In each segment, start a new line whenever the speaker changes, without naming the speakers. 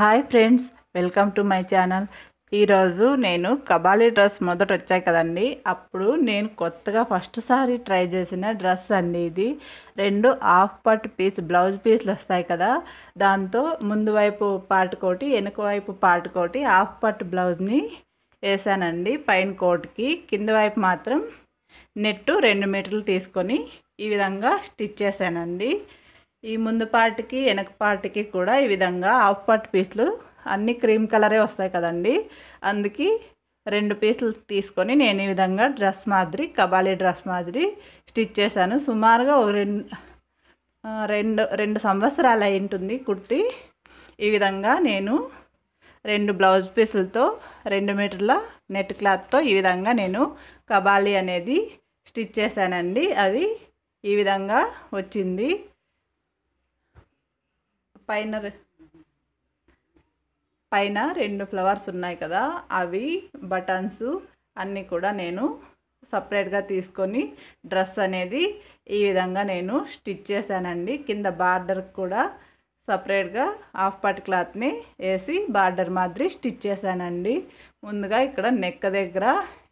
hi friends welcome to my channel ఈరోజు నేను Kabali dress మొదట వచ్చాయి కదండి అప్పుడు నేను కొత్తగా ఫస్ట్ సారి ట్రై చేసిన డ్రెస్ అండి ఇది రెండు హాఫ్ పట్ పీస్ బ్లౌజ్ పీస్లు వస్తాయి కదా దాంతో ముందు వైపు పార్ట్ కోటి వెనుక వైపు పార్ట్ కోటి హాఫ్ పట్ బ్లౌజ్ని వేసానండి పైన కోట్కి కింద వైపు మాత్రం నెట్టు రెండు మీటర్లు తీసుకొని ఈ విధంగా స్టిచ్ చేశానండి ఈ ముందు పార్ట్కి వెనక పార్ట్కి కూడా ఈ విధంగా హాఫ్ పార్ట్ పీసులు అన్ని క్రీమ్ కలరే వస్తాయి కదండి అందుకే రెండు పీసులు తీసుకొని నేను ఈ విధంగా డ్రెస్ మాదిరి కబాలీ డ్రెస్ మాదిరి స్టిచ్ చేశాను సుమారుగా ఒక రెండు రెండు రెండు సంవత్సరాలు అయి ఉంటుంది కుర్తి ఈ విధంగా నేను రెండు బ్లౌజ్ పీసులతో రెండు మీటర్ల నెట్ క్లాత్తో ఈ విధంగా నేను కబాలీ అనేది స్టిచ్ చేశానండి అది ఈ విధంగా వచ్చింది పైన పైన రెండు ఫ్లవర్స్ ఉన్నాయి కదా అవి బటన్స్ అన్నీ కూడా నేను సపరేట్గా తీసుకొని డ్రెస్ అనేది ఈ విధంగా నేను స్టిచ్ చేశానండి కింద బార్డర్ కూడా సపరేట్గా హాఫ్ పార్ట్ క్లాత్ని వేసి బార్డర్ మాదిరి స్టిచ్ చేశానండి ముందుగా ఇక్కడ నెక్ దగ్గర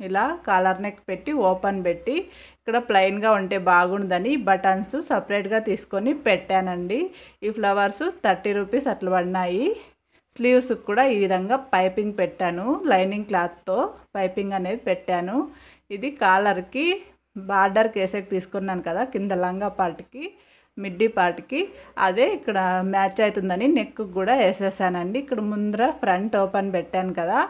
ఇలా కాలర్ నెక్ పెట్టి ఓపెన్ పెట్టి ఇక్కడ ప్లెయిన్గా ఉంటే బాగుండదని బటన్స్ సపరేట్గా తీసుకొని పెట్టానండి ఈ ఫ్లవర్స్ థర్టీ రూపీస్ అట్లా పడినాయి స్లీవ్స్ కూడా ఈ విధంగా పైపింగ్ పెట్టాను లైనింగ్ క్లాత్తో పైపింగ్ అనేది పెట్టాను ఇది కాలర్కి బార్డర్ వేసేకి తీసుకున్నాను కదా కింద లంగా పార్ట్కి మిడ్డీ పార్ట్కి అదే ఇక్కడ మ్యాచ్ అవుతుందని నెక్ కూడా వేసేసానండి ఇక్కడ ముందర ఫ్రంట్ ఓపెన్ పెట్టాను కదా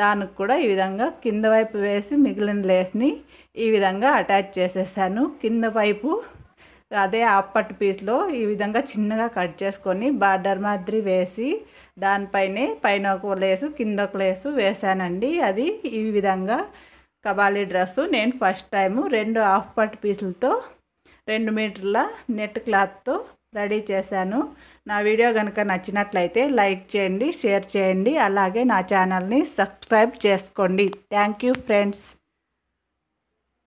దానికి కూడా ఈ విధంగా కింద వైపు వేసి మిగిలిన లేస్ని ఈ విధంగా అటాచ్ చేసేసాను కింద వైపు అదే అప్పటి పీస్లో ఈ విధంగా చిన్నగా కట్ చేసుకొని బార్డర్ మాదిరి వేసి దానిపైనే పైన ఒక లేసు కింద ఒక లేసు వేసానండి అది ఈ విధంగా కబాలీ డ్రెస్సు నేను ఫస్ట్ టైము రెండు హాఫ్ పట్టు పీసులతో రెండు మీటర్ల నెట్ క్లాత్తో రెడీ చేశాను నా వీడియో కనుక నచ్చినట్లయితే లైక్ చేయండి షేర్ చేయండి అలాగే నా ఛానల్ని సబ్స్క్రైబ్ చేసుకోండి థ్యాంక్ యూ ఫ్రెండ్స్